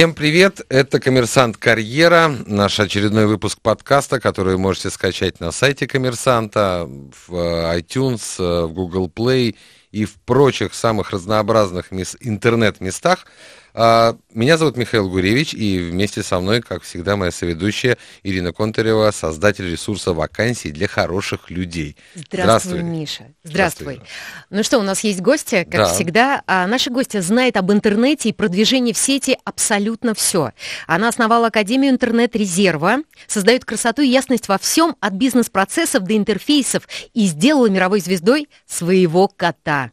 Всем привет, это «Коммерсант Карьера», наш очередной выпуск подкаста, который вы можете скачать на сайте «Коммерсанта», в э, iTunes, э, в Google Play и в прочих самых разнообразных интернет-местах. А, меня зовут Михаил Гуревич, и вместе со мной, как всегда, моя соведущая Ирина Контарева, создатель ресурса вакансий для хороших людей. Здравствуй, Здравствуй. Миша. Здравствуй. Здравствуй. Ну что, у нас есть гости, как да. всегда. А наши гости знают об интернете и продвижении в сети абсолютно все. Она основала Академию интернет-резерва, создает красоту и ясность во всем, от бизнес-процессов до интерфейсов, и сделала мировой звездой своего кота.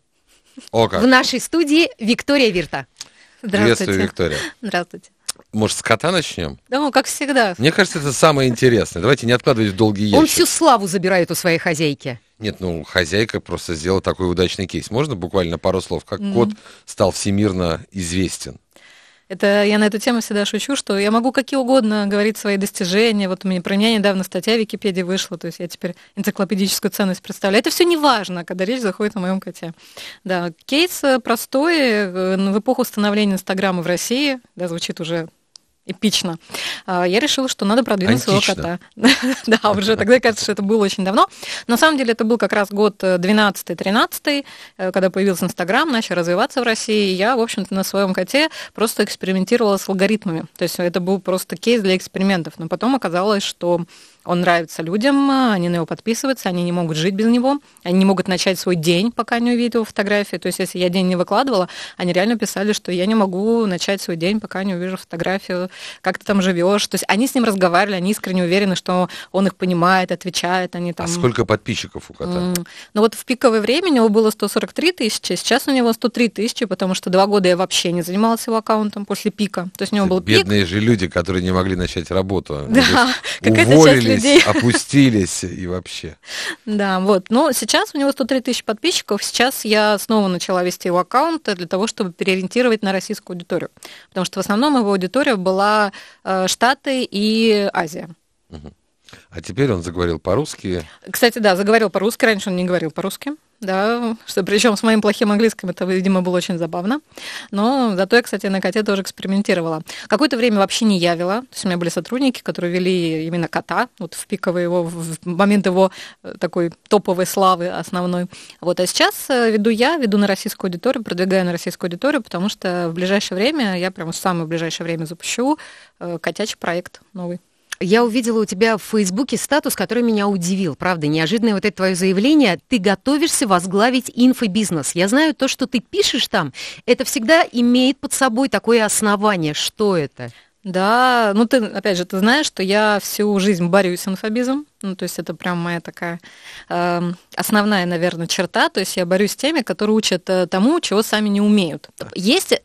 О, как. В нашей студии Виктория Вирта. Здравствуйте. Приветствую, Виктория. Здравствуйте. Может, с кота начнем? Да, ну, как всегда. Мне кажется, это самое интересное. Давайте не откладывать в долгий ящик. Он всю славу забирает у своей хозяйки. Нет, ну, хозяйка просто сделала такой удачный кейс. Можно буквально пару слов? Как mm-hmm. кот стал всемирно известен? Это я на эту тему всегда шучу, что я могу какие угодно говорить свои достижения. Вот у меня про меня недавно статья в Википедии вышла, то есть я теперь энциклопедическую ценность представляю. Это все не важно, когда речь заходит о моем коте. Да, кейс э, простой. Э, в эпоху становления Инстаграма в России, да, звучит уже эпично, а, я решила, что надо продвинуть Антично. своего кота. да, уже тогда кажется, что это было очень давно. На самом деле это был как раз год 12-13, э, э, когда появился Инстаграм, начал развиваться в России. я, в общем-то, на своем коте просто экспериментировала с алгоритмами. То есть это был просто кейс для экспериментов. Но потом оказалось, что он нравится людям, они на него подписываются, они не могут жить без него, они не могут начать свой день, пока не увидят его фотографии. То есть, если я день не выкладывала, они реально писали, что я не могу начать свой день, пока не увижу фотографию, как ты там живешь. То есть, они с ним разговаривали, они искренне уверены, что он их понимает, отвечает, они а там... А сколько подписчиков у кота? Ну вот в пиковое время у него было 143 тысячи, сейчас у него 103 тысячи, потому что два года я вообще не занималась его аккаунтом после пика. То есть у него был Бедные пик. же люди, которые не могли начать работу. Да, какая-то часть людей. опустились и вообще. Да, вот. Но сейчас у него 103 тысячи подписчиков. Сейчас я снова начала вести его аккаунт для того, чтобы переориентировать на российскую аудиторию. Потому что в основном его аудитория была э, Штаты и Азия. Угу. А теперь он заговорил по-русски. Кстати, да, заговорил по-русски. Раньше он не говорил по-русски да, что причем с моим плохим английским это, видимо, было очень забавно. Но зато я, кстати, на коте тоже экспериментировала. Какое-то время вообще не явила. То есть у меня были сотрудники, которые вели именно кота, вот в пиковый его, в момент его э, такой топовой славы основной. Вот, а сейчас э, веду я, веду на российскую аудиторию, продвигаю на российскую аудиторию, потому что в ближайшее время, я прямо в самое ближайшее время запущу э, котячий проект новый. Я увидела у тебя в Фейсбуке статус, который меня удивил. Правда, неожиданное вот это твое заявление. Ты готовишься возглавить инфобизнес. Я знаю, то, что ты пишешь там, это всегда имеет под собой такое основание. Что это? Да, ну ты, опять же, ты знаешь, что я всю жизнь борюсь с инфобизом. Ну, то есть это прям моя такая э, основная, наверное, черта. То есть я борюсь с теми, которые учат э, тому, чего сами не умеют. Есть, э,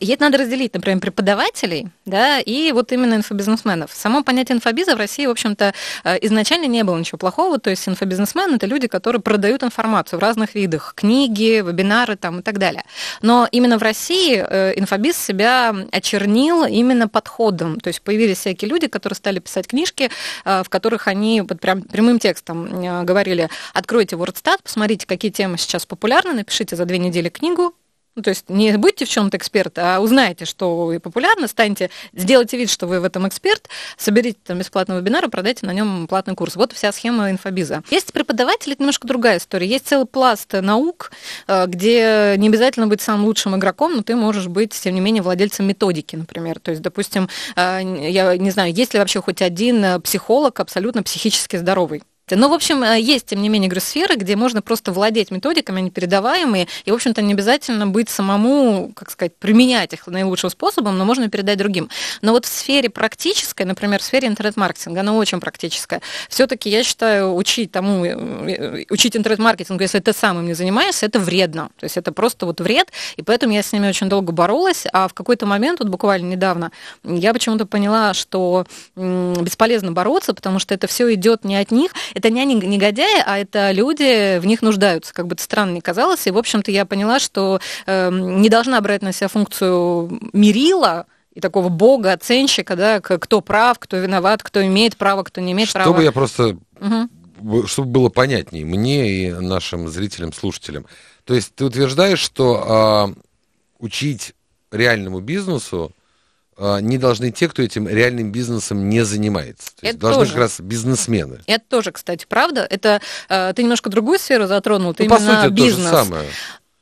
есть надо разделить, например, преподавателей, да, и вот именно инфобизнесменов. Само понятие инфобиза в России, в общем-то, э, изначально не было ничего плохого. То есть инфобизнесмен это люди, которые продают информацию в разных видах, книги, вебинары там и так далее. Но именно в России инфобиз себя очернил именно подходом. То есть появились всякие люди, которые стали писать книжки, в которых они прям прямым текстом э, говорили, откройте WordStat, посмотрите, какие темы сейчас популярны, напишите за две недели книгу, ну, то есть не будьте в чем-то эксперт, а узнайте, что вы популярно, станьте, сделайте вид, что вы в этом эксперт, соберите там бесплатный вебинар и продайте на нем платный курс. Вот вся схема инфобиза. Есть преподаватели, это немножко другая история. Есть целый пласт наук, э, где не обязательно быть самым лучшим игроком, но ты можешь быть, тем не менее, владельцем методики, например. То есть, допустим, э, я не знаю, есть ли вообще хоть один э, психолог абсолютно психически здоровый. Ну, в общем, э, есть, тем не менее, сферы, где можно просто владеть методиками, они передаваемые, и, в общем-то, не обязательно быть самому, как сказать, применять их наилучшим способом, но можно передать другим. Но вот в сфере практической, например, в сфере интернет-маркетинга, она очень практическая. Все-таки я считаю, учить тому, э, э, учить интернет-маркетингу, если ты сам им не занимаешься, это вредно. То есть это просто вот вред, и поэтому я с ними очень долго боролась, а в какой-то момент, вот буквально недавно, я почему-то поняла, что бесполезно бороться, потому что это все идет не от них, это не они негодяи, а это люди, в них нуждаются, как бы это странно ни казалось. И, в общем-то, я поняла, что э, не должна брать на себя функцию мирила и такого бога, оценщика, да, кто прав, кто виноват, кто имеет право, кто не имеет Чтобы права. Чтобы я просто, угу. чтобы было понятнее мне и нашим зрителям, слушателям. То есть ты утверждаешь, что э, учить реальному бизнесу а, не должны те, кто этим реальным бизнесом не занимается. То есть должны тоже. как раз бизнесмены. Это тоже, кстати, правда. Это а, ты немножко другую сферу затронул, ты ну, именно по сути, бизнес. то же самое.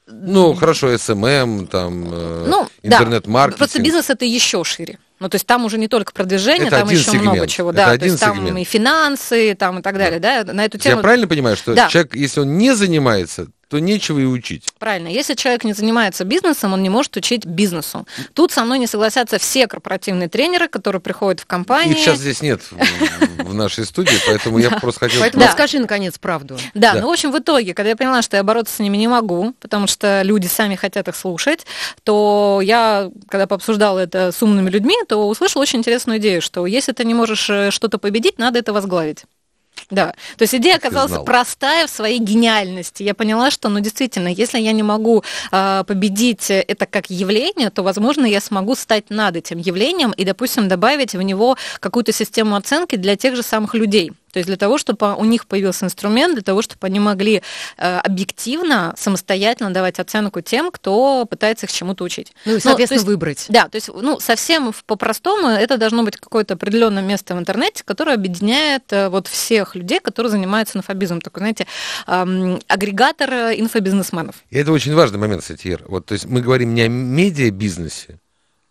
Ну, хорошо, СММ, эм эм, там, э, ну, интернет-маркетинг. Да. Просто бизнес это еще шире. Ну, то есть там уже не только продвижение, это там еще сегмент. много чего, это да. Один то есть там сегмент. и финансы, там и так далее, да. да? На эту тему. Я правильно понимаю, что да. человек, если он не занимается то нечего и учить. Правильно. Если человек не занимается бизнесом, он не может учить бизнесу. Тут со мной не согласятся все корпоративные тренеры, которые приходят в компании. Их сейчас здесь нет в нашей студии, поэтому я просто хотел... Поэтому ну, скажи, наконец, правду. Да, ну, в общем, в итоге, когда я поняла, что я бороться с ними не могу, потому что люди сами хотят их слушать, то я, когда пообсуждала это с умными людьми, то услышала очень интересную идею, что если ты не можешь э, что-то победить, надо это возглавить. Да. То есть идея оказалась простая в своей гениальности. Я поняла, что, ну, действительно, если я не могу э, победить это как явление, то, возможно, я смогу стать над этим явлением и, допустим, добавить в него какую-то систему оценки для тех же самых людей то есть для того, чтобы у них появился инструмент, для того, чтобы они могли э, объективно, самостоятельно давать оценку тем, кто пытается их чему-то учить. Ну и, ну, соответственно, ну, есть, выбрать. Да, то есть, ну, совсем по-простому это должно быть какое-то определенное место в интернете, которое объединяет э, вот всех людей, которые занимаются инфобизмом. Такой, знаете, эм, агрегатор э, инфобизнесменов. И это очень важный момент, кстати, Ир. Вот, то есть мы говорим не о медиабизнесе,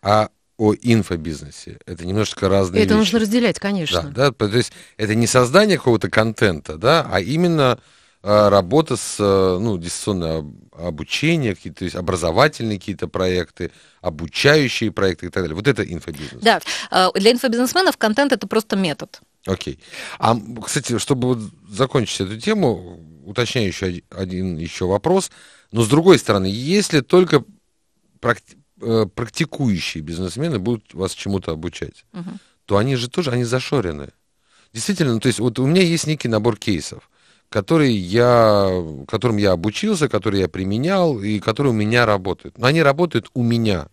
а о инфобизнесе. Это немножко разные Это вещи. нужно разделять, конечно. Да, да, то есть это не создание какого-то контента, да, а именно а, работа с, э, ну, дистанционное обучение, какие-то, то есть образовательные какие-то проекты, обучающие проекты и так далее. Вот это инфобизнес. Да, а, для инфобизнесменов контент это просто метод. Окей. А, кстати, чтобы закончить эту тему, уточняю еще один еще вопрос. Но с другой стороны, если только Э, практикующие бизнесмены будут вас чему-то обучать, угу. то они же тоже, они зашорены. Действительно, ну, то есть вот у меня есть некий набор кейсов, которые я, которым я обучился, которые я применял и которые у меня работают. Но они работают у меня.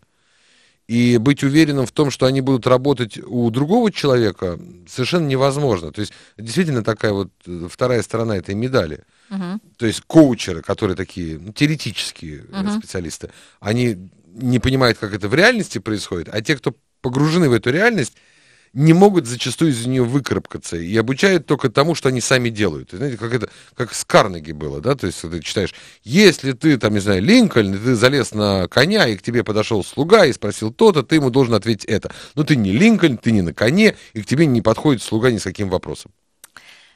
И быть уверенным в том, что они будут работать у другого человека, совершенно невозможно. То есть действительно такая вот э, вторая сторона этой медали. Угу. То есть коучеры, которые такие ну, теоретические угу. специалисты, они не понимают, как это в реальности происходит, а те, кто погружены в эту реальность, не могут зачастую из нее выкарабкаться и обучают только тому, что они сами делают. И, знаете, как это, как с Карнеги было, да, то есть ты читаешь, если ты, там, не знаю, Линкольн, ты залез на коня, и к тебе подошел слуга и спросил то-то, ты ему должен ответить это. Но ты не Линкольн, ты не на коне, и к тебе не подходит слуга ни с каким вопросом.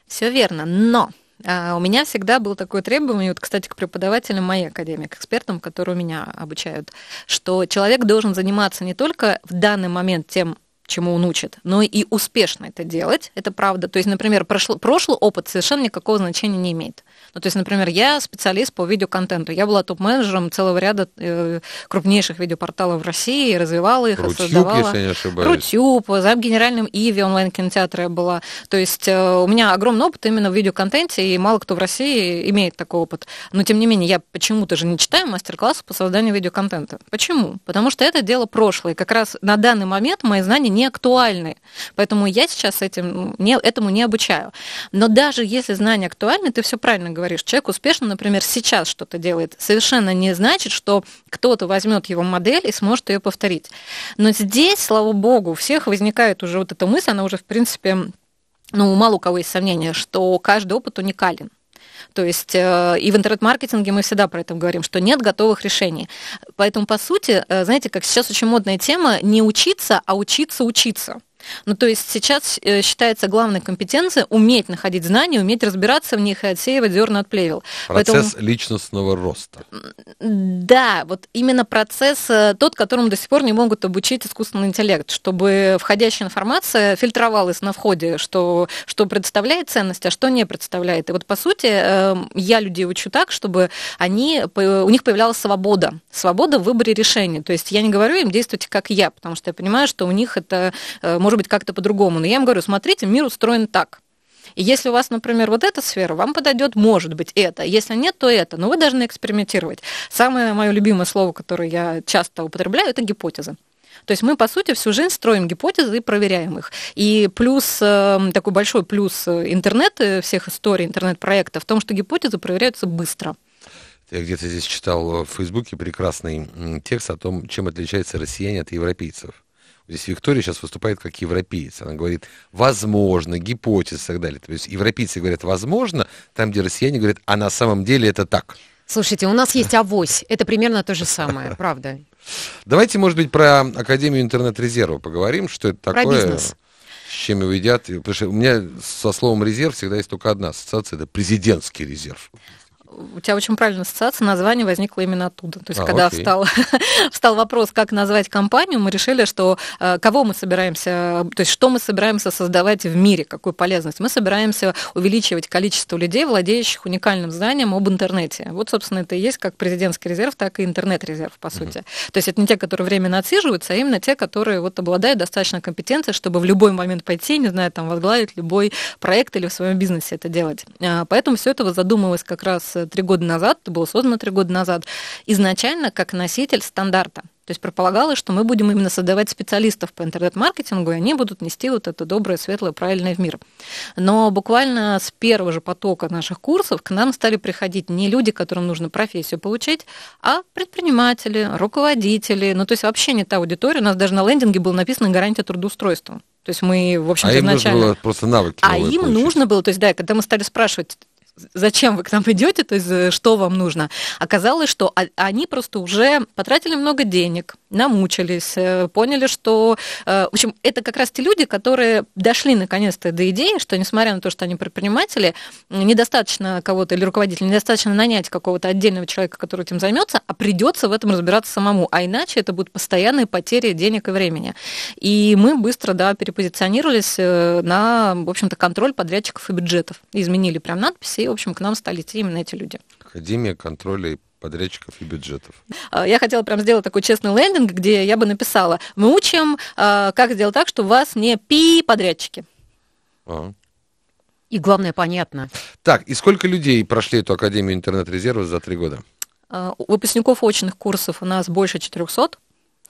Все верно, но а у меня всегда было такое требование, вот, кстати, к преподавателям моей академии, к экспертам, которые меня обучают, что человек должен заниматься не только в данный момент тем, чему он учит, но и успешно это делать, это правда. То есть, например, прошло, прошлый опыт совершенно никакого значения не имеет. Ну, то есть, например, я специалист по видеоконтенту, я была топ-менеджером целого ряда э, крупнейших видеопорталов в России, развивала их, Рутюб, создавала. если не ошибаюсь. Рутюб, за генеральным Иви онлайн-кинотеатра я была. То есть э, у меня огромный опыт именно в видеоконтенте, и мало кто в России имеет такой опыт. Но, тем не менее, я почему-то же не читаю мастер-классы по созданию видеоконтента. Почему? Потому что это дело прошлое. Как раз на данный момент мои знания не актуальны. Поэтому я сейчас этим, ну, не, этому не обучаю. Но даже если знания актуальны, ты все правильно говоришь. Человек успешно, например, сейчас что-то делает, совершенно не значит, что кто-то возьмет его модель и сможет ее повторить. Но здесь, слава богу, у всех возникает уже вот эта мысль, она уже, в принципе, ну, мало у кого есть сомнения, что каждый опыт уникален. То есть э, и в интернет-маркетинге мы всегда про это говорим, что нет готовых решений. Поэтому, по сути, э, знаете, как сейчас очень модная тема, не учиться, а учиться учиться. Ну, то есть сейчас э, считается главной компетенцией уметь находить знания, уметь разбираться в них и отсеивать зерна от плевел. Процесс Поэтому... личностного роста. Да, вот именно процесс э, тот, которому до сих пор не могут обучить искусственный интеллект, чтобы входящая информация фильтровалась на входе, что, что представляет ценность, а что не представляет. И вот, по сути, эм, я людей учу так, чтобы они, у них появлялась свобода. Свобода в выборе решения. То есть я не говорю им действуйте как я, потому что я понимаю, что у них это э, может может быть, как-то по-другому. Но я им говорю, смотрите, мир устроен так. И если у вас, например, вот эта сфера, вам подойдет, может быть, это. Если нет, то это. Но вы должны экспериментировать. Самое мое любимое слово, которое я часто употребляю, это гипотеза. То есть мы, по сути, всю жизнь строим гипотезы и проверяем их. И плюс, эм, такой большой плюс э, интернета, э, всех историй интернет-проекта в том, что гипотезы проверяются быстро. Я где-то здесь читал в Фейсбуке прекрасный текст о том, чем отличается россияне от европейцев. Здесь Виктория сейчас выступает как европеец. Она говорит, возможно, гипотеза и так далее. То есть европейцы говорят, возможно, там, где россияне говорят, а на самом деле это так. Слушайте, у нас есть авось. Это примерно то же самое, правда. Давайте, может быть, про Академию интернет-резерва поговорим, что это такое. Про бизнес. С чем его едят? Потому что у меня со словом резерв всегда есть только одна ассоциация, это президентский резерв у тебя очень правильная ассоциация, название возникло именно оттуда. То есть, а, когда встал, встал вопрос, как назвать компанию, мы решили, что э, кого мы собираемся, э, то есть, что мы собираемся создавать в мире, какую полезность. Мы собираемся увеличивать количество людей, владеющих уникальным знанием об интернете. Вот, собственно, это и есть как президентский резерв, так и интернет-резерв, по сути. mm То есть, это не те, которые временно отсиживаются, а именно те, которые вот обладают достаточно компетенцией, чтобы в любой момент пойти, не знаю, там, возглавить любой проект или в своем бизнесе это делать. Э, поэтому все это задумывалось как раз три года назад, это было создано три года назад, изначально как носитель стандарта. То есть предполагалось, что мы будем именно создавать специалистов по интернет-маркетингу, и они будут нести вот это доброе, светлое, правильное в мир. Но буквально с первого же потока наших курсов к нам стали приходить не люди, которым нужно профессию получить, а предприниматели, руководители. Ну, то есть вообще не та аудитория. У нас даже на лендинге было написано «гарантия трудоустройства». То есть мы, в общем-то, а изначально... им нужно было просто навыки. А им получить. нужно было, то есть, да, когда мы стали спрашивать, зачем вы к нам идете, то есть э, что вам нужно, оказалось, что они просто уже потратили много денег, намучились, э, поняли, что... Э, в общем, это как раз те люди, которые дошли наконец-то до идеи, что несмотря на то, что они предприниматели, недостаточно кого-то или руководителя, недостаточно нанять какого-то отдельного человека, который этим займется, а придется в этом разбираться самому. А иначе это будут постоянные потери денег и времени. И мы быстро, да, перепозиционировались э, на, в общем-то, контроль подрядчиков и бюджетов. Изменили прям надписи, и, в общем, к нам стали идти именно эти люди. Академия контроля и подрядчиков и бюджетов. А, я хотела прям сделать такой честный лендинг, где я бы написала, мы учим, а, как сделать так, чтобы вас не пи подрядчики. Ага. И главное, понятно. Так, и сколько людей прошли эту Академию интернет-резерва за три года? А, выпускников очных курсов у нас больше 400.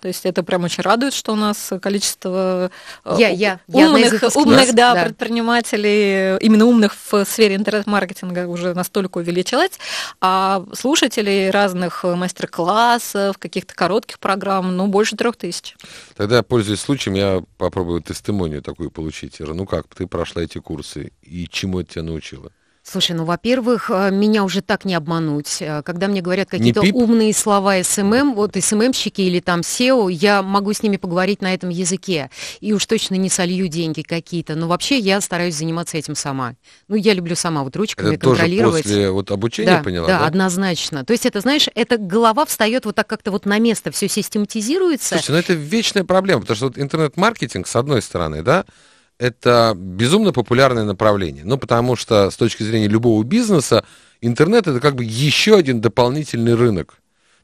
То есть это прям очень радует, что у нас количество э, я, я, умных, я умных да, да. предпринимателей, именно умных в сфере интернет-маркетинга уже настолько увеличилось, а слушателей разных мастер-классов, каких-то коротких программ, ну, больше трех тысяч. Тогда, пользуясь случаем, я попробую тестимонию такую получить. Ира, ну как, ты прошла эти курсы, и чему это тебя научило? Слушай, ну, во-первых, э, меня уже так не обмануть. Э, когда мне говорят какие-то умные слова СММ, эм эм, вот СММщики эм или там SEO, я могу с ними поговорить на этом языке. И уж точно не солью деньги какие-то. Но вообще я стараюсь заниматься этим сама. Ну, я люблю сама вот ручками это контролировать. Тоже после вот обучения да, поняла, да? Да, однозначно. То есть это, знаешь, это голова встает вот так как-то вот на место, все систематизируется. Слушай, ну это вечная проблема, потому что вот интернет-маркетинг, с одной стороны, да, это безумно популярное направление. Ну, потому что с точки зрения любого бизнеса, интернет это как бы еще один дополнительный рынок.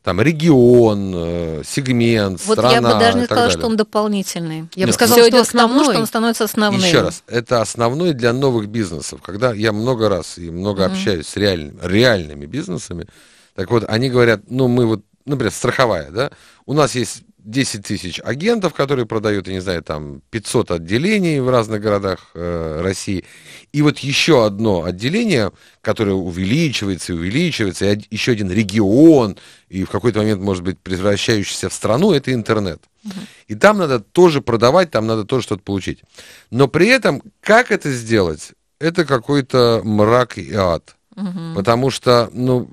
Там регион, э, сегмент, вот страна. Вот я бы даже не сказала, далее. что он дополнительный. Я Нет. бы сказала, что, основной, основной, что он становится основным. Еще раз, это основной для новых бизнесов. Когда я много раз и много mm-hmm. общаюсь с реальными, реальными бизнесами, так вот, они говорят, ну, мы вот, например, страховая, да, у нас есть 10 тысяч агентов, которые продают, я не знаю, там 500 отделений в разных городах э, России. И вот еще одно отделение, которое увеличивается и увеличивается, и еще один регион, и в какой-то момент, может быть, превращающийся в страну, это интернет. Угу. И там надо тоже продавать, там надо тоже что-то получить. Но при этом, как это сделать, это какой-то мрак и ад. Угу. Потому что, ну,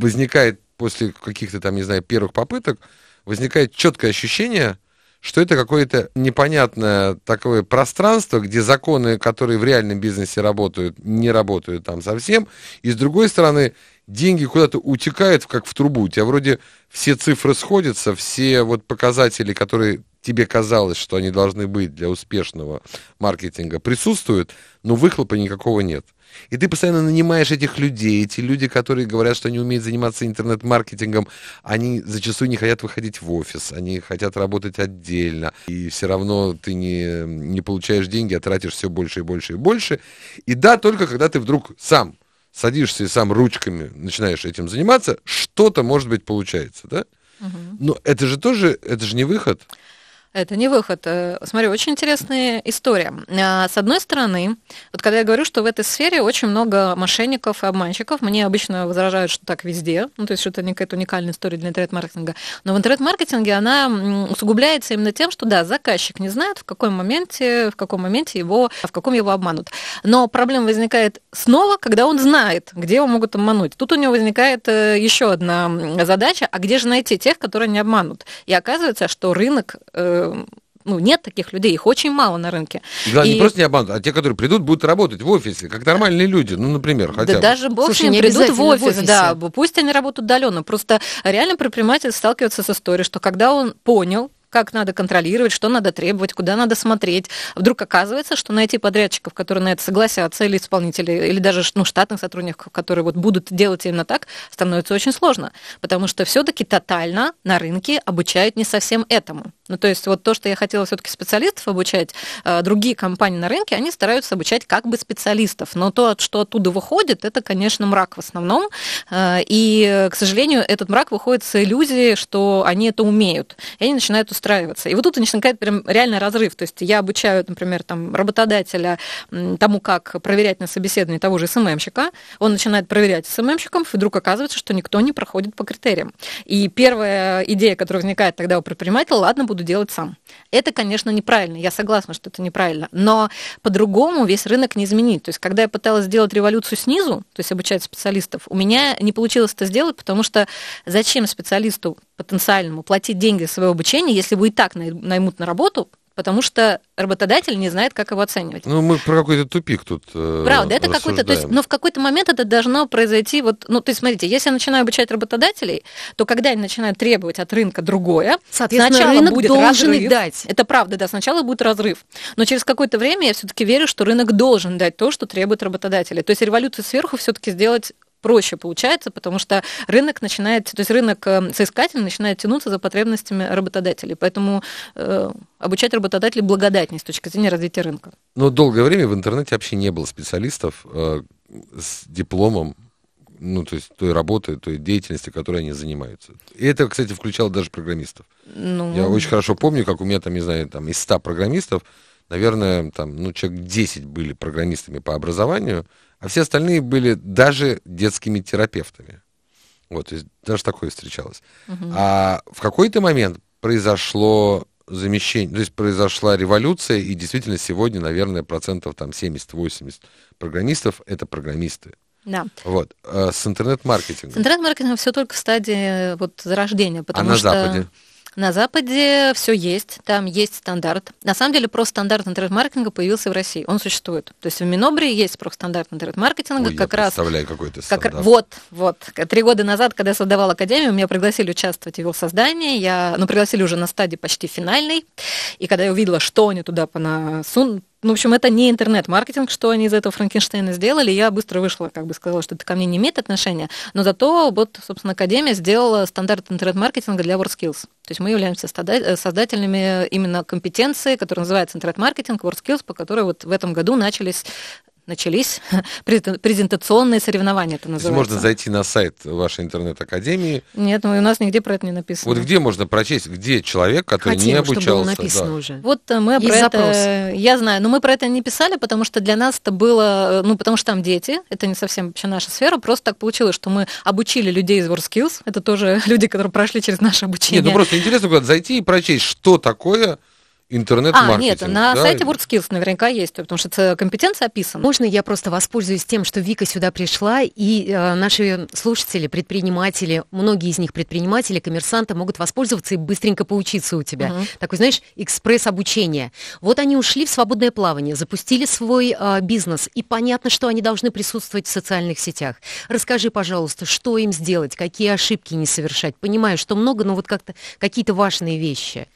возникает после каких-то там, не знаю, первых попыток, возникает четкое ощущение, что это какое-то непонятное такое пространство, где законы, которые в реальном бизнесе работают, не работают там совсем. И с другой стороны, деньги куда-то утекают, как в трубу. У тебя вроде все цифры сходятся, все вот показатели, которые тебе казалось, что они должны быть для успешного маркетинга, присутствуют, но выхлопа никакого нет. И ты постоянно нанимаешь этих людей. Эти люди, которые говорят, что они умеют заниматься интернет-маркетингом, они зачастую не хотят выходить в офис, они хотят работать отдельно. И все равно ты не, не получаешь деньги, а тратишь все больше и больше и больше. И да, только когда ты вдруг сам садишься и сам ручками начинаешь этим заниматься, что-то, может быть, получается, да? Угу. Но это же тоже, это же не выход. Это не выход. Э, смотри, очень интересная история. Э, с одной стороны, вот когда я говорю, что в этой сфере очень много мошенников и обманщиков, мне обычно возражают, что так везде, ну, то есть что это не какая-то уникальная история для интернет-маркетинга. Но в интернет-маркетинге она усугубляется именно тем, что да, заказчик не знает, в каком моменте, в каком моменте его, в каком его обманут. Но проблема возникает снова, когда он знает, где его могут обмануть. Тут у него возникает э, еще одна задача, а где же найти тех, которые не обманут? И оказывается, что рынок ну, нет таких людей, их очень мало на рынке. Да, и... не просто не обманут, а те, которые придут, будут работать в офисе, как нормальные люди, ну, например, хотя да, даже бог Слушай, не придут в офис, в офисе. да, пусть они работают удаленно, просто реально предприниматель сталкивается с историей, что когда он понял, как надо контролировать, что надо требовать, куда надо смотреть. Вдруг оказывается, что найти подрядчиков, которые на это согласятся, или исполнителей, или даже ну, штатных сотрудников, которые вот будут делать именно так, становится очень сложно, потому что все-таки тотально на рынке обучают не совсем этому. Ну, то есть вот то, что я хотела все-таки специалистов обучать, э, другие компании на рынке, они стараются обучать как бы специалистов, но то, что оттуда выходит, это, конечно, мрак в основном, э, и, к сожалению, этот мрак выходит с иллюзии, что они это умеют, и они начинают устраиваться. И вот тут начинает прям реальный разрыв. То есть я обучаю, например, там, работодателя тому, как проверять на собеседовании того же СММщика. Он начинает проверять СММщиков, и вдруг оказывается, что никто не проходит по критериям. И первая идея, которая возникает тогда у предпринимателя, ладно, буду делать сам. Это, конечно, неправильно. Я согласна, что это неправильно. Но по-другому весь рынок не изменить. То есть когда я пыталась сделать революцию снизу, то есть обучать специалистов, у меня не получилось это сделать, потому что зачем специалисту потенциальному платить деньги за свое обучение, если если его и так наймут на работу, потому что работодатель не знает, как его оценивать. Ну, мы про какой-то тупик тут э, Правда, это какой-то, то есть, но в какой-то момент это должно произойти, вот, ну, то есть, смотрите, если я начинаю обучать работодателей, то когда они начинают требовать от рынка другое, сначала рынок будет должен разрыв. дать. Это правда, да, сначала будет разрыв. Но через какое-то время я все-таки верю, что рынок должен дать то, что требует работодатели. То есть революцию сверху все-таки сделать проще получается, потому что рынок начинает, то есть рынок э, соискатель начинает тянуться за потребностями работодателей. Поэтому э, обучать работодателей благодатней с точки зрения развития рынка. Но долгое время в интернете вообще не было специалистов э, с дипломом ну, то есть той работы, той деятельности, которой они занимаются. И это, кстати, включало даже программистов. Ну... Я очень хорошо помню, как у меня там, не знаю, там из 100 программистов, наверное, там, ну, человек 10 были программистами по образованию, а все остальные были даже детскими терапевтами. Вот, даже такое встречалось. Угу. А в какой-то момент произошло замещение, то есть произошла революция, и действительно сегодня, наверное, процентов там 70-80 программистов — это программисты. Да. Вот. Э, с интернет-маркетингом. С интернет-маркетингом все только в стадии э, вот, зарождения. А потому а на что... Западе? На Западе все есть, там есть стандарт. На самом деле просто стандарт интернет-маркетинга появился в России, он существует. То есть в Минобре есть просто стандарт интернет-маркетинга, Ой, как я раз... представляю, какой то стандарт. Как, вот, вот. Три года назад, когда я создавала академию, меня пригласили участвовать в его создании, я, ну, пригласили уже на стадии почти финальной, и когда я увидела, что они туда понасун, ну, в общем, это не интернет-маркетинг, что они из этого Франкенштейна сделали. Я быстро вышла, как бы сказала, что это ко мне не имеет отношения. Но зато вот, собственно, Академия сделала стандарт интернет-маркетинга для WordSkills. То есть мы являемся э, создателями именно компетенции, которая называется интернет-маркетинг, WordSkills, по которой вот в этом году начались начались презентационные соревнования, это называется. можно зайти на сайт вашей интернет-академии. Нет, ну, у нас нигде про это не написано. Вот где можно прочесть, где человек, который Хотим, не обучался? Чтобы было написано да. уже. Вот э, мы Есть про запрос. это... Я знаю, но мы про это не писали, потому что для нас это было... Э, ну, потому что там дети, это не совсем вообще наша сфера, просто так получилось, что мы обучили людей из WorldSkills, это тоже люди, которые прошли через наше обучение. Нет, ну просто интересно куда зайти и прочесть, что такое интернет-маркетинг. А, нет, на да? сайте WordSkills наверняка есть, потому что компетенция описана. Можно я просто воспользуюсь тем, что Вика сюда пришла, и э, наши слушатели, предприниматели, многие из них предприниматели, коммерсанты могут воспользоваться и быстренько поучиться у тебя. Угу. Такой, знаешь, экспресс-обучение. Вот они ушли в свободное плавание, запустили свой э, бизнес, и понятно, что они должны присутствовать в социальных сетях. Расскажи, пожалуйста, что им сделать, какие ошибки не совершать. Понимаю, что много, но вот как-то какие-то важные вещи.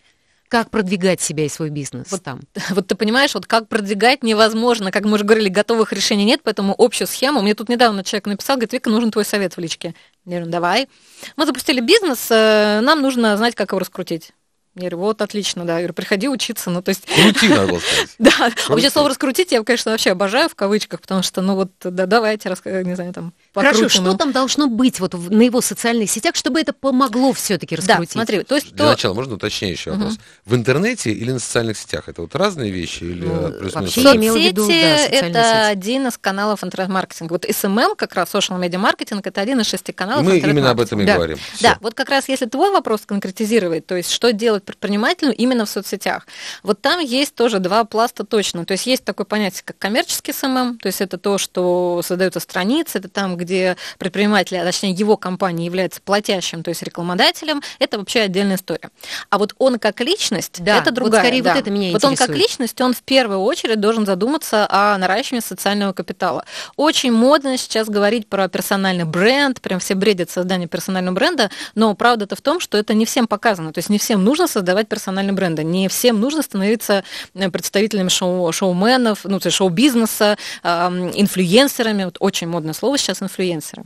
Как продвигать себя и свой бизнес вот, там? Вот ты понимаешь, вот как продвигать невозможно. Как мы уже говорили, готовых решений нет, поэтому общую схему. Мне тут недавно человек написал, говорит, Вика, нужен твой совет в личке. Я говорю, «Ну, давай. Мы запустили бизнес, э, нам нужно знать, как его раскрутить. Я говорю, вот отлично, да. Я говорю, приходи учиться, ну то есть... Крути, надо было сказать. Да, вообще слово «раскрутить» я, конечно, вообще обожаю в кавычках, потому что, ну вот, да, давайте, не знаю, там, Хорошо, что ну. там должно быть вот на его социальных сетях, чтобы это помогло все таки раскрутить? Да, смотри, то есть... Для начала можно уточняющий вопрос. В интернете или на социальных сетях? Это вот разные вещи или ну, плюс-минус? Соцсети – это один из каналов интернет-маркетинга. Вот SMM, как раз social media маркетинг, это один из шести каналов Мы именно об этом и говорим. Да, вот как раз если твой вопрос конкретизировать, то есть что делать делают предпринимателю именно в соцсетях. Вот там есть тоже два пласта точно. То есть есть такое понятие, как коммерческий СММ, то есть это то, что создаются страницы, это там, где предприниматель, а точнее его компания является платящим, то есть рекламодателем, это вообще отдельная история. А вот он как личность, да, это другая. Вот скорее да. вот это меня Вот он как личность, он в первую очередь должен задуматься о наращивании социального капитала. Очень модно сейчас говорить про персональный бренд, прям все бредят создание персонального бренда, но правда-то в том, что это не всем показано, то есть не всем нужно создавать персональный бренд. Не всем нужно становиться э, представителями шоу шоуменов, ну, то есть шоу-бизнеса, э, инфлюенсерами. Вот очень модное слово сейчас инфлюенсеры.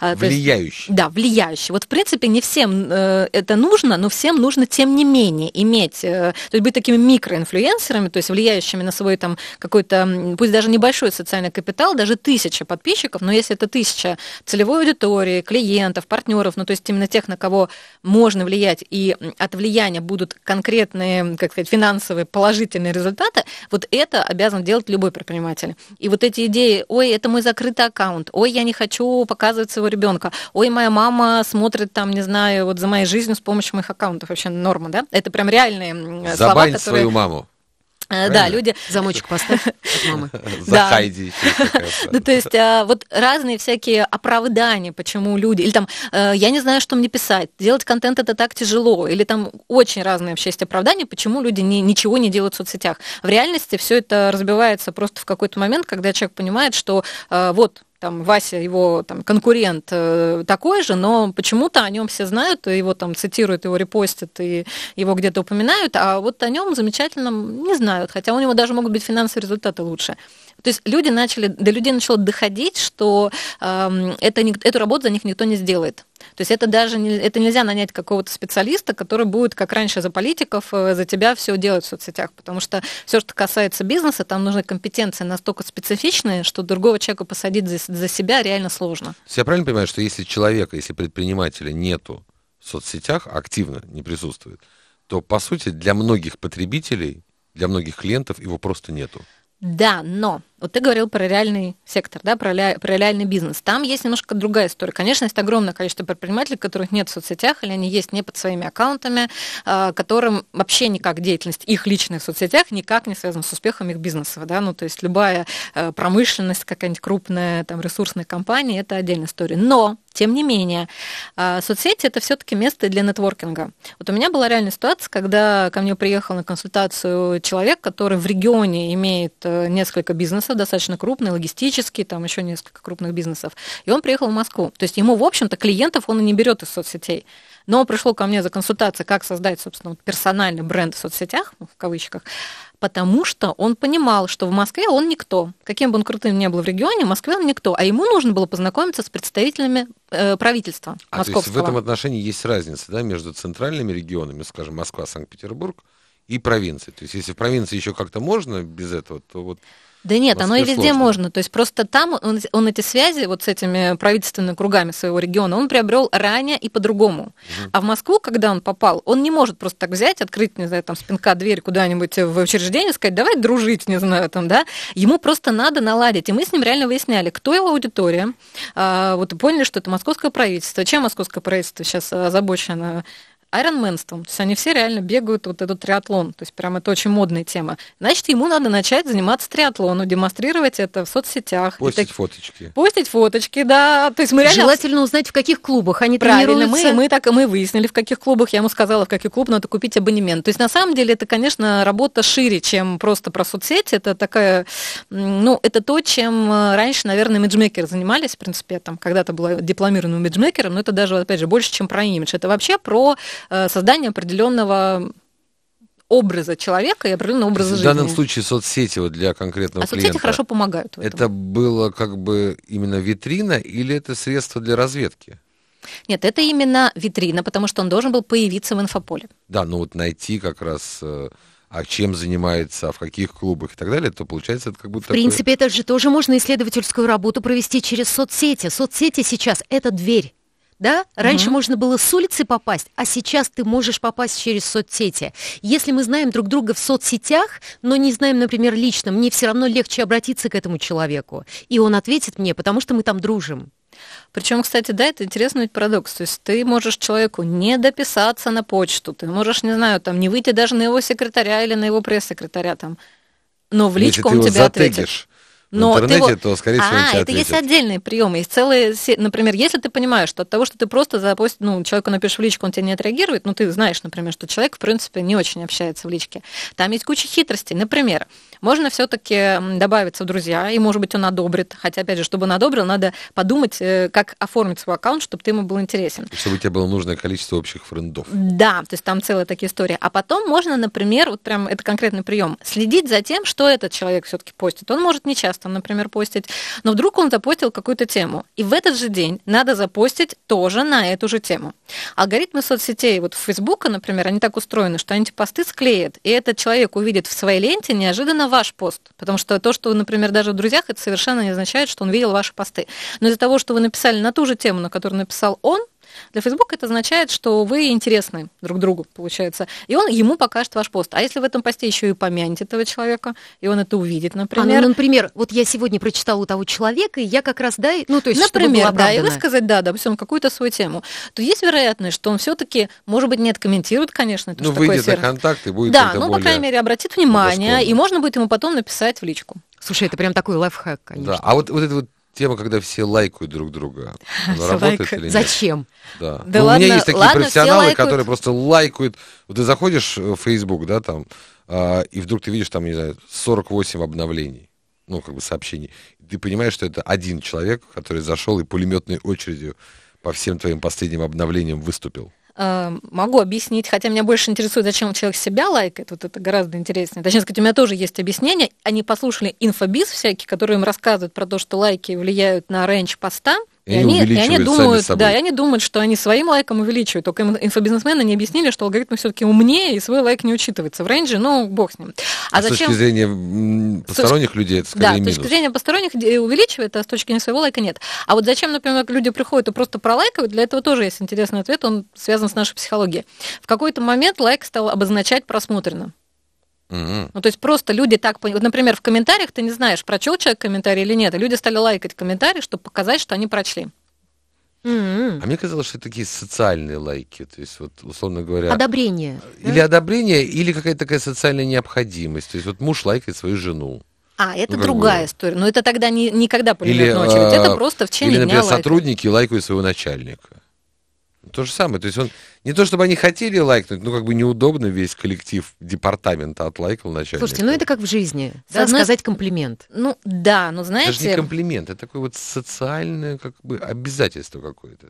А, влияющие. Есть, да, влияющие. Вот, в принципе, не всем э, это нужно, но всем нужно, тем не менее, иметь, э, то есть быть такими микроинфлюенсерами, то есть влияющими на свой там какой-то, пусть даже небольшой социальный капитал, даже тысяча подписчиков, но если это тысяча целевой аудитории, клиентов, партнеров, ну, то есть именно тех, на кого можно влиять, и от влияния будут конкретные, как сказать, финансовые положительные результаты, вот это обязан делать любой предприниматель. И вот эти идеи, ой, это мой закрытый аккаунт, ой, я не хочу показывать своего ребенка, ой, моя мама смотрит там, не знаю, вот за моей жизнью с помощью моих аккаунтов, вообще норма, да? Это прям реальные забанить слова, которые... свою маму. Э, Правильно? Да, люди... Замочек поставь от мамы. За Ну, то есть э, вот разные всякие оправдания, почему люди... Или там, э, я не знаю, что мне писать, делать контент это так тяжело. Или там очень разные вообще есть оправдания, почему люди ничего не делают в соцсетях. В реальности все это разбивается просто в какой-то момент, когда человек понимает, что вот, там Вася, его там, конкурент э, такой же, но почему-то о нем все знают, его там цитируют, его репостят и его где-то упоминают, а вот о нем замечательном не знают, хотя у него даже могут быть финансовые результаты лучше. То есть люди начали, до людей начало доходить, что э, это, эту работу за них никто не сделает. То есть это даже это нельзя нанять какого-то специалиста, который будет, как раньше за политиков, э, за тебя все делать в соцсетях, потому что все, что касается бизнеса, там нужны компетенции настолько специфичные, что другого человека посадить за, за себя реально сложно. Я правильно понимаю, что если человека, если предпринимателя нету в соцсетях, активно не присутствует, то, по сути, для многих потребителей, для многих клиентов его просто нету. Да, но вот ты говорил про реальный сектор, да, про, про реальный бизнес. Там есть немножко другая история. Конечно, есть огромное количество предпринимателей, которых нет в соцсетях, или они есть не под своими аккаунтами, а, которым вообще никак деятельность их личных в соцсетях никак не связана с успехом их бизнеса. Да? Ну, то есть любая э, промышленность, какая-нибудь крупная там, ресурсная компания, это отдельная история. Но тем не менее, а, соцсети это все-таки место для нетворкинга. Вот у меня была реальная ситуация, когда ко мне приехал на консультацию человек, который в регионе имеет э, несколько бизнесов, бизнесов, достаточно крупный, логистический, там еще несколько крупных бизнесов. И он приехал в Москву. То есть ему, в общем-то, клиентов он и не берет из соцсетей. Но он пришел ко мне за консультацией, как создать, собственно, персональный бренд в соцсетях, в кавычках, потому что он понимал, что в Москве он никто. Каким бы он крутым ни был в регионе, в Москве он никто. А ему нужно было познакомиться с представителями э, правительства а, московского. То есть в этом отношении есть разница да, между центральными регионами, скажем, Москва, Санкт-Петербург, и провинцией То есть если в провинции еще как-то можно без этого, то вот да нет, оно и везде сложно. можно. То есть просто там он, он эти связи вот с этими правительственными кругами своего региона, он приобрел ранее и по-другому. Угу. А в Москву, когда он попал, он не может просто так взять, открыть, не знаю, там, спинка дверь куда-нибудь в учреждение, сказать, давай дружить, не знаю, там, да. Ему просто надо наладить. И мы с ним реально выясняли, кто его аудитория. А, вот поняли, что это московское правительство. Чем московское правительство сейчас а, озабочено? айронменством. То есть они все реально бегают вот этот триатлон. То есть прям это очень модная тема. Значит, ему надо начать заниматься триатлоном, демонстрировать это в соцсетях. Постить так... фоточки. Постить фоточки, да. То есть мы реально... Желательно узнать, в каких клубах они Правильно, тренируются. мы, мы так и мы выяснили, в каких клубах. Я ему сказала, в какой клуб надо купить абонемент. То есть на самом деле это, конечно, работа шире, чем просто про соцсети. Это такая, ну, это то, чем э, раньше, наверное, имиджмейкеры занимались. В принципе, я там когда-то была дипломированным имиджмейкером, но это даже, опять же, больше, чем про имидж. Это вообще про Э, создания определенного образа человека и определенного образа жизни. В данном случае соцсети вот для конкретного а клиента. соцсети хорошо помогают. Это было как бы именно витрина или это средство для разведки? Нет, это именно витрина, потому что он должен был появиться в инфополе. Да, ну вот найти как раз э, а чем занимается, а в каких клубах и так далее, то получается это как будто... В принципе, такое... это же тоже можно исследовательскую работу провести через соцсети. Соцсети сейчас — это дверь да? Раньше угу. можно было с улицы попасть, а сейчас ты можешь попасть через соцсети. Если мы знаем друг друга в соцсетях, но не знаем, например, лично, мне все равно легче обратиться к этому человеку. И он ответит мне, потому что мы там дружим. Причем, кстати, да, это интересный ведь парадокс. То есть ты можешь человеку не дописаться на почту, ты можешь, не знаю, там не выйти даже на его секретаря или на его пресс-секретаря там. Но в личку Если он тебе затегишь. ответит. Но в интернете, его... то, скорее всего, а, это ответит. есть отдельные приемы. Есть целые... Например, если ты понимаешь, что от того, что ты просто запостишь, ну, человеку напишешь в личку, он тебе не отреагирует, ну, ты знаешь, например, что человек, в принципе, не очень общается в личке. Там есть куча хитростей. Например, можно все таки добавиться в друзья, и, может быть, он одобрит. Хотя, опять же, чтобы он одобрил, надо подумать, э, как оформить свой аккаунт, чтобы ты ему был интересен. И чтобы у тебя было нужное количество общих френдов. Да, то есть там целая такая история. А потом можно, например, вот прям это конкретный прием, следить за тем, что этот человек все таки постит. Он может не часто раз, например, постить, но вдруг он запостил какую-то тему. И в этот же день надо запостить тоже на эту же тему. Алгоритмы соцсетей, вот Фейсбука, например, они так устроены, что они эти посты склеят, и этот человек увидит в своей ленте неожиданно ваш пост, потому что то, что, например, даже в друзьях, это совершенно не означает, что он видел ваши посты. Но из-за того, что вы написали на ту же тему, на которую написал он, для Facebook это означает, что вы интересны друг другу, получается. И он ему покажет ваш пост. А если в этом посте еще и упомянете этого человека, и он это увидит, например. А, ну, например, вот я сегодня прочитала у того человека, и я как раз, да, ну, то есть, например, да, и высказать, да, допустим, какую-то свою тему, то есть вероятность, что он все-таки, может быть, не откомментирует, конечно, это ну, выйдет такое на контакт и будет Да, ну, по крайней мере, обратит внимание, и можно будет ему потом написать в личку. Слушай, это прям такой лайфхак, конечно. Да, а вот, вот это вот тема, когда все лайкают друг друга. Она работает или нет? Зачем? Да. да ну, ладно, у меня есть такие ладно, профессионалы, которые просто лайкают. Вот ты заходишь э, в Facebook, да, там, а, и вдруг ты видишь там, не знаю, 48 обновлений, ну, как бы сообщений. Ты понимаешь, что это один человек, который зашел и пулеметной очередью по всем твоим последним обновлениям выступил. Э, могу объяснить, хотя меня больше интересует, зачем человек себя лайкает, вот это гораздо интереснее. Точнее сказать, у меня тоже есть объяснение. Они послушали инфобиз всякий, который им рассказывает про то, что лайки влияют на рейндж поста, и, они, и они думают, да, и они думают, что они своим лайком увеличивают. Только инфобизнесмены не объяснили, что алгоритмы все-таки умнее, и свой лайк не учитывается в рейнже, но ну, бог с ним. А, а зачем... с точки зрения посторонних с... людей это скорее Да, минус. с точки зрения посторонних увеличивает, а с точки зрения своего лайка нет. А вот зачем, например, люди приходят и просто пролайкают, для этого тоже есть интересный ответ, он связан с нашей психологией. В какой-то момент лайк стал обозначать просмотрено. Ну, то есть просто люди так... Вот, например, в комментариях ты не знаешь, прочел человек комментарий или нет, и люди стали лайкать комментарии, чтобы показать, что они прочли. Mm-hmm. А мне казалось, что это такие социальные лайки, то есть вот условно говоря... Одобрение. Э, или да? одобрение, или какая-то такая социальная необходимость. То есть вот муж лайкает свою жену. А, это ну, другая бы. история. Но это тогда не, никогда пулемет или, очередь. Это э, просто в течение Или, например, дня сотрудники лайкают своего начальника то же самое. То есть он не то чтобы они хотели лайкнуть, но как бы неудобно весь коллектив департамента отлайкал начальник. Слушайте, ну это как в жизни. Да, Надо но... сказать комплимент. Ну да, но знаете... Это же не комплимент, это такое вот социальное как бы обязательство какое-то.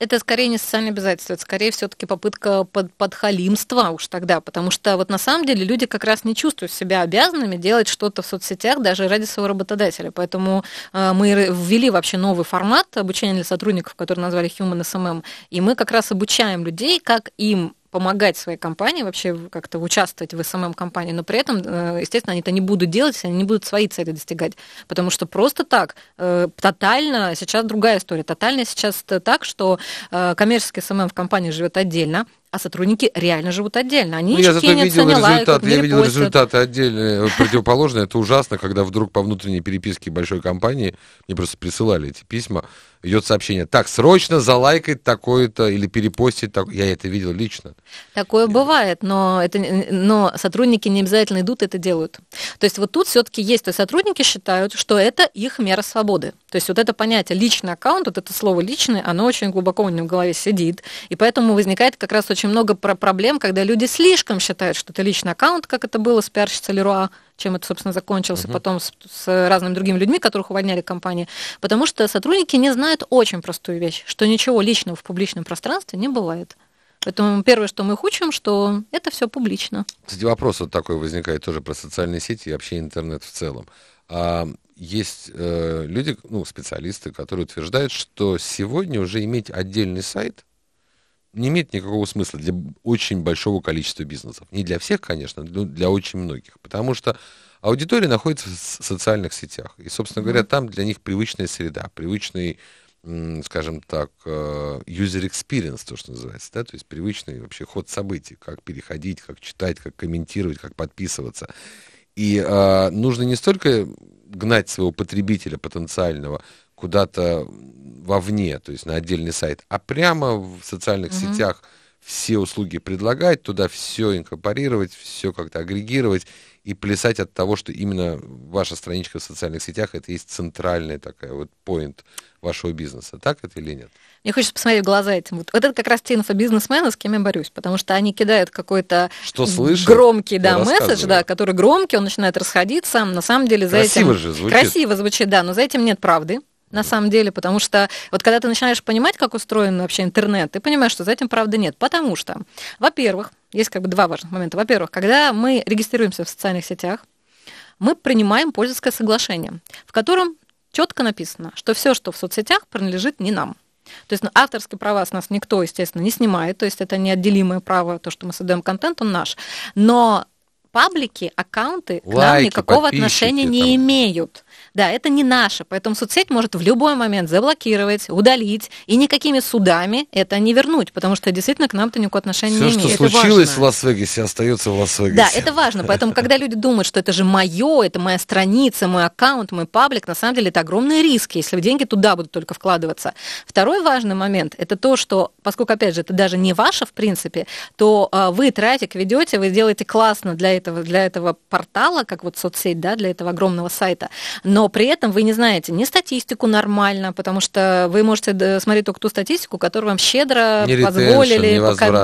Это скорее не социальное обязательство, это скорее все-таки попытка под, подхалимства уж тогда, потому что вот на самом деле люди как раз не чувствуют себя обязанными делать что-то в соцсетях даже ради своего работодателя. Поэтому э, мы ввели вообще новый формат обучения для сотрудников, который назвали Human SMM, и мы как раз обучаем людей, как им помогать своей компании вообще как-то участвовать в СММ компании, но при этом, э, естественно, они это не будут делать, они не будут свои цели достигать, потому что просто так э, тотально сейчас другая история, тотально сейчас так, что э, коммерческий СММ в компании живет отдельно, а сотрудники реально живут отдельно. Они ну, я зато видел не результаты, я видел результаты отдельные, противоположные. Это ужасно, когда вдруг по внутренней переписке большой компании мне просто присылали эти письма идет сообщение. Так, срочно залайкать такое-то или перепостить. Так... Я это видел лично. Такое бывает, но, это, но сотрудники не обязательно идут, это делают. То есть вот тут все-таки есть, то есть сотрудники считают, что это их мера свободы. То есть вот это понятие личный аккаунт, вот это слово личный, оно очень глубоко у него в голове сидит. И поэтому возникает как раз очень много про проблем, когда люди слишком считают, что это личный аккаунт, как это было с пиарщицей Леруа, чем это, собственно, закончилось, Uh-huh. потом с, с разными другими людьми, которых увольняли компании. Потому что сотрудники не знают очень простую вещь, что ничего личного в публичном пространстве не бывает. Поэтому первое, что мы их учим, что это все публично. Кстати, вопрос вот такой возникает тоже про социальные сети и вообще интернет в целом. А есть э, люди, ну, специалисты, которые утверждают, что сегодня уже иметь отдельный сайт не имеет никакого смысла для очень большого количества бизнесов. Не для всех, конечно, но для очень многих. Потому что аудитория находится в социальных сетях. И, собственно говоря, там для них привычная среда, привычный скажем так, э, user experience, то, что называется, да, то есть привычный вообще ход событий, как переходить, как читать, как комментировать, как подписываться. И э, нужно не столько гнать своего потребителя потенциального куда-то вовне, то есть на отдельный сайт, а прямо в социальных mm-hmm. сетях все услуги предлагать, туда все инкорпорировать, все как-то агрегировать и плясать от того, что именно ваша страничка в социальных сетях это есть центральная такая вот поинт вашего бизнеса. Так это или нет? Мне хочется посмотреть в глаза этим. Вот, вот это как раз те инфобизнесмены, с кем я борюсь, потому что они кидают какой-то что слышит, громкий да, месседж, да, который громкий, он начинает расходиться. На самом деле за красиво этим... Красиво же звучит. Красиво звучит, да, но за этим нет правды на самом деле, потому что вот когда ты начинаешь понимать, как устроен вообще интернет, ты понимаешь, что за этим правды нет. Потому что, во-первых, есть как бы два важных момента. Во-первых, когда мы регистрируемся в социальных сетях, мы принимаем пользовательское соглашение, в котором четко написано, что все, что в соцсетях, принадлежит не нам. То есть ну, авторские права с нас никто, естественно, не снимает, то есть это неотделимое право, то, что мы создаем контент, он наш. Но паблики, аккаунты Лайки, к нам никакого отношения там. не имеют. Да, это не наше, поэтому соцсеть может в любой момент заблокировать, удалить, и никакими судами это не вернуть, потому что действительно к нам-то никакого отношения Все, не имеет. Все, что это случилось важно. в Лас-Вегасе, остается в Лас-Вегасе. Да, это важно, поэтому когда люди думают, что это же мое, это моя страница, мой аккаунт, мой паблик, на самом деле это огромные риски, если деньги туда будут только вкладываться. Второй важный момент – это то, что, поскольку, опять же, это даже не ваше, в принципе, то а, вы трафик ведете, вы делаете классно для этого, для этого портала, как вот соцсеть, да, для этого огромного сайта, но при этом вы не знаете ни статистику нормально, потому что вы можете смотреть только ту статистику, которую вам щедро не позволили,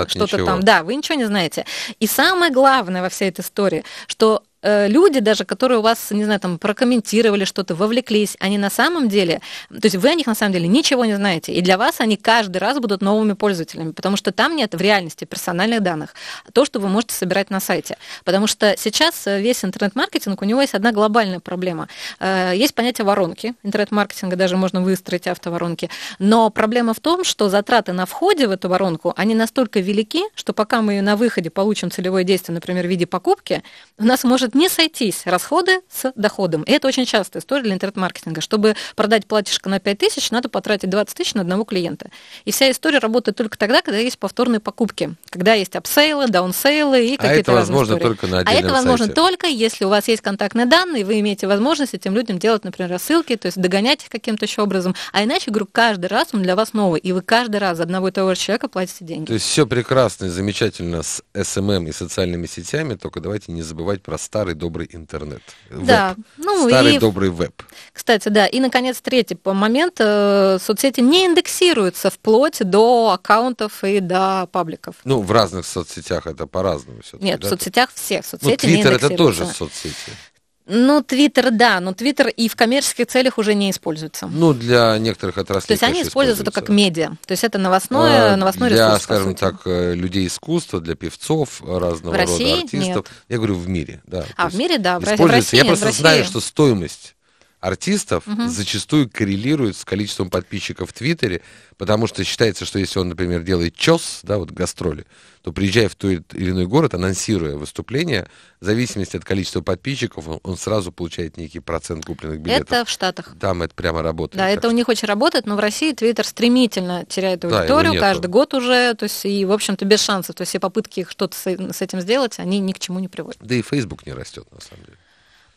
что-то там. Да, вы ничего не знаете. И самое главное во всей этой истории, что Э, люди даже, которые у вас, не знаю, там прокомментировали что-то, вовлеклись, они на самом деле, то есть вы о них на самом деле ничего не знаете, и для вас они каждый раз будут новыми пользователями, потому что там нет в реальности персональных данных, то, что вы можете собирать на сайте. Потому что сейчас э, весь интернет-маркетинг, у него есть одна глобальная проблема. Э, есть понятие воронки, интернет-маркетинга даже можно выстроить автоворонки, но проблема в том, что затраты на входе в эту воронку, они настолько велики, что пока мы на выходе получим целевое действие, например, в виде покупки, у нас может может не сойтись расходы с доходом. И это очень частая история для интернет-маркетинга. Чтобы продать платьишко на 5 тысяч, надо потратить 20 тысяч на одного клиента. И вся история работает только тогда, когда есть повторные покупки, когда есть апсейлы, даунсейлы и а какие-то а это возможно истории. только на А это возможно сайте. только если у вас есть контактные данные, вы имеете возможность этим людям делать, например, рассылки, то есть догонять их каким-то еще образом. А иначе, говорю, каждый раз он для вас новый, и вы каждый раз за одного и того же человека платите деньги. То есть все прекрасно и замечательно с СММ эм эм и социальными сетями, только давайте не забывать про старт старый добрый интернет. Да, веб. ну старый и... добрый веб. Кстати, да, и наконец третий момент: э, соцсети не индексируются вплоть до аккаунтов и до пабликов. Ну в разных соцсетях это по-разному все. Нет, да? в соцсетях ну, всех соцсети ну, Твиттер это тоже соцсети. Ну, Твиттер, да, но Твиттер и в коммерческих целях уже не используется. Ну, для некоторых отраслей. То есть они используются только как медиа. То есть это новостное, а, новостной для, ресурс. Для, скажем так, э, людей искусства, для певцов, разного в России? рода артистов. Нет. Я говорю в мире, да. А, в мире, да, в России. Я просто знаю, что стоимость артистов угу. зачастую коррелирует с количеством подписчиков в Твиттере, потому что считается, что если он, например, делает чес, да, вот гастроли, то приезжая в тот или иной город, анонсируя выступление, в зависимости от количества подписчиков, он, он сразу получает некий процент купленных билетов. Это в Штатах. Там это прямо работает. Да, это у них очень работает, но в России Твиттер стремительно теряет аудиторию да, каждый год уже, то есть и, в общем-то, без шансов. То есть все попытки что-то с этим сделать, они ни к чему не приводят. Да и Facebook не растет, на самом деле.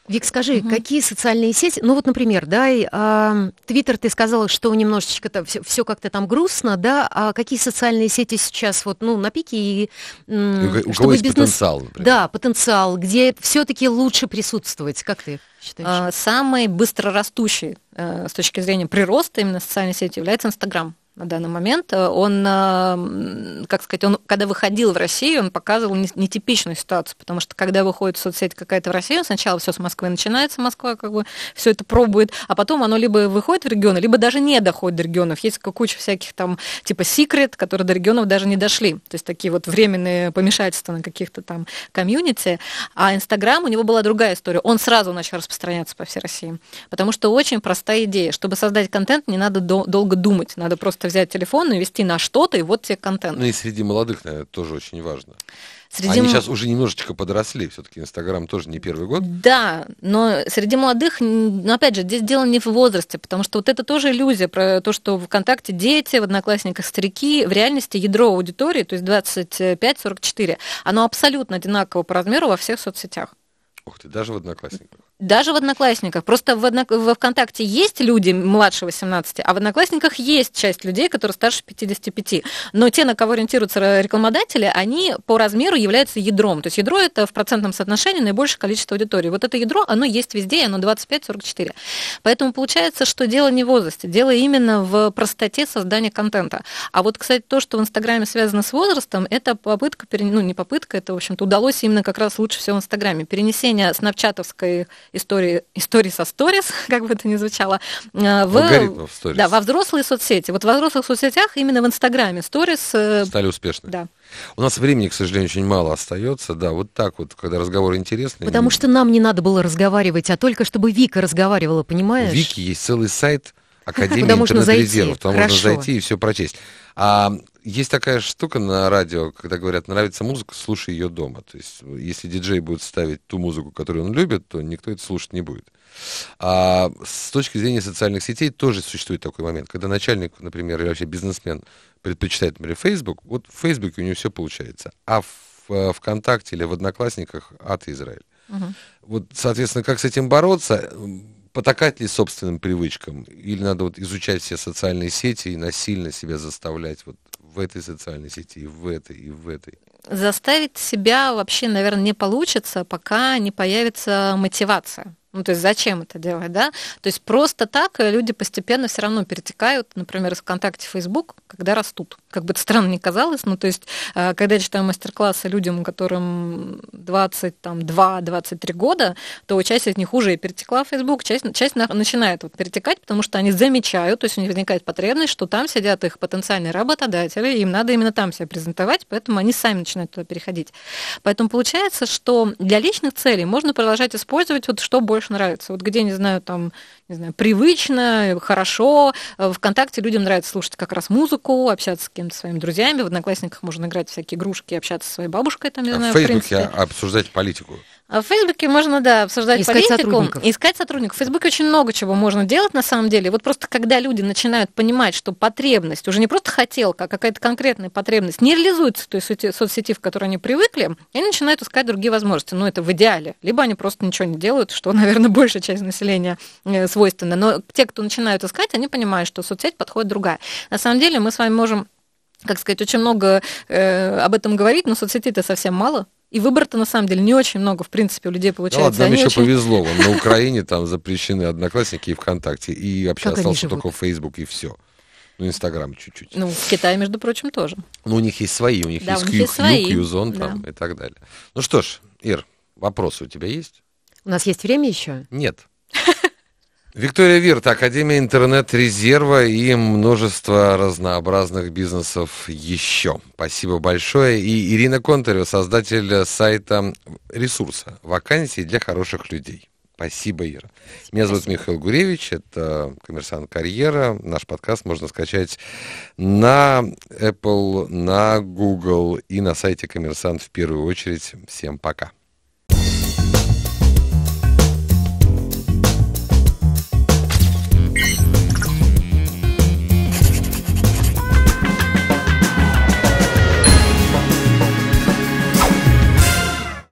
Вик, скажи, угу. какие социальные сети, ну вот, например, да, а, Твиттер, ты сказала, что немножечко там все, все как-то там грустно, да, а какие социальные сети сейчас вот, ну, на пике и... М, у, кого есть бизнес... потенциал, например. Да, потенциал, где все-таки лучше присутствовать, как ты считаешь? А, самый быстро э, с точки зрения прироста именно социальной сети является Инстаграм на данный момент, э, он, э, как сказать, он, когда выходил в Россию, он показывал нетипичную ситуацию, потому что когда выходит в соцсеть какая-то в Россию, сначала все с Москвы начинается, Москва как бы все это пробует, а потом оно либо выходит в регионы, либо даже не доходит до регионов. Есть куча всяких там типа секрет, которые до регионов даже не дошли. То есть такие вот временные помешательства на каких-то там комьюнити. А Инстаграм, у него была другая история. Он сразу начал распространяться по всей России. Потому что очень простая идея. Чтобы создать контент, не надо долго думать, надо просто взять телефон, навести на что-то, и вот тебе контент. Ну и среди молодых, наверное, тоже очень важно. Среди... Они сейчас уже немножечко подросли, все-таки Инстаграм тоже не первый год. Да, но среди молодых, ну, опять же, здесь дело не в возрасте, потому что вот это тоже иллюзия про то, что ВКонтакте дети, в Одноклассниках старики, в реальности ядро аудитории, то есть 25-44, оно абсолютно одинаково по размеру во всех соцсетях. Ух ты, даже в Одноклассниках. Даже в Одноклассниках. Просто в одно... во ВКонтакте есть люди младше 18, а в Одноклассниках есть часть людей, которые старше 55. Но те, на кого ориентируются рекламодатели, они по размеру являются ядром. То есть ядро это в процентном соотношении наибольшее количество аудитории. Вот это ядро, оно есть везде, оно 25-44. Поэтому получается, что дело не в возрасте, дело именно в простоте создания контента. А вот, кстати, то, что в Инстаграме связано с возрастом, это попытка, перен- ну не попытка, это, в общем-то, удалось именно как раз лучше всего в Инстаграме. Перенесение снапчатовской истории, истории со сторис, как бы это ни звучало, э, в, да, во взрослые соцсети. Вот в взрослых соцсетях, именно в Инстаграме сторис... Э, Стали успешны. Да. У нас времени, к сожалению, очень мало остается. Да, вот так вот, когда разговор интересный. Потому и... что нам не надо было разговаривать, а только чтобы Вика разговаривала, понимаешь? У Вики есть целый сайт Академии интернет-резервов. Там можно зайти и все прочесть. А есть такая штука на радио, когда говорят, нравится музыка, слушай ее дома. То есть, э, если диджей будет ставить ту музыку, которую он любит, то никто это слушать не будет. А с точки зрения социальных сетей тоже существует такой момент, когда начальник, например, или вообще бизнесмен предпочитает, например, Facebook, вот в Facebook у него все получается, а в э, ВКонтакте или в Одноклассниках ад Израиль. Угу. Вот, соответственно, как с этим бороться? потакать ли собственным привычкам? Или надо вот изучать все социальные сети и насильно себя заставлять вот в этой социальной сети, и в этой, и в этой. Заставить себя вообще, наверное, не получится, пока не появится мотивация. Ну, то есть зачем это делать, да? То есть просто так люди постепенно все равно перетекают, например, из ВКонтакте в Facebook, когда растут как бы это странно не казалось, но ну, то есть, э, когда я читаю мастер-классы людям, которым 22-23 года, то часть из них уже перетекла в Facebook, часть, часть начинает вот перетекать, потому что они замечают, то есть у них возникает потребность, что там сидят их потенциальные работодатели, им надо именно там себя презентовать, поэтому они сами начинают туда переходить. Поэтому получается, что для личных целей можно продолжать использовать вот что больше нравится. Вот где, не знаю, там не знаю, привычно, хорошо. Э, Вконтакте людям нравится слушать как раз музыку, общаться с кем-то своими друзьями. В Одноклассниках можно играть всякие игрушки, общаться со своей бабушкой, там, не а знаю, в Фейсбуке в принципе. обсуждать политику. А в Фейсбуке можно, да, обсуждать искать политику, сотрудников. искать сотрудников. В Фейсбуке очень много чего можно делать на самом деле. Вот просто когда люди начинают понимать, что потребность, уже не просто хотелка, а какая-то конкретная потребность, не реализуется в той соцсети, соцсети, в которой они привыкли, они начинают искать другие возможности. Ну, это в идеале. Либо они просто ничего не делают, что, наверное, большая часть населения э, свойственна. Но те, кто начинают искать, они понимают, что соцсеть подходит другая. На самом деле мы с вами можем как сказать, очень много э, об этом говорить, но соцсети то совсем мало. И выбора-то на самом деле не очень много, в принципе, у людей получается. Да, ладно, нам еще очень... повезло. Вон, на Украине там запрещены Одноклассники и ВКонтакте. И вообще как остался только Facebook и все. Ну, Инстаграм чуть-чуть. Ну, в Китае, между прочим, тоже. Ну, у них есть свои, у них да, есть, у них Q, есть свои. Qzone да. там и так далее. Ну что ж, Ир, вопросы у тебя есть? У нас есть время еще? Нет. Виктория Вирт, Академия интернет-резерва и множество разнообразных бизнесов еще. Спасибо большое. И Ирина Контарева, создатель сайта ресурса «Вакансии для хороших людей». Спасибо, Ира. Спасибо. Меня зовут Михаил Гуревич, это «Коммерсант Карьера». Наш подкаст можно скачать на Apple, на Google и на сайте «Коммерсант» в первую очередь. Всем пока.